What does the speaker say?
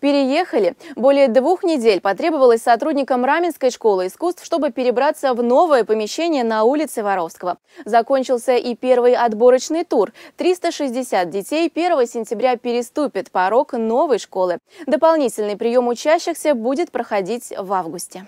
переехали. Более двух недель потребовалось сотрудникам Раменской школы искусств, чтобы перебраться в новое помещение на улице Воровского. Закончился и первый отборочный тур. 360 детей 1 сентября переступит порог новой школы. Дополнительный прием учащихся будет проходить в августе.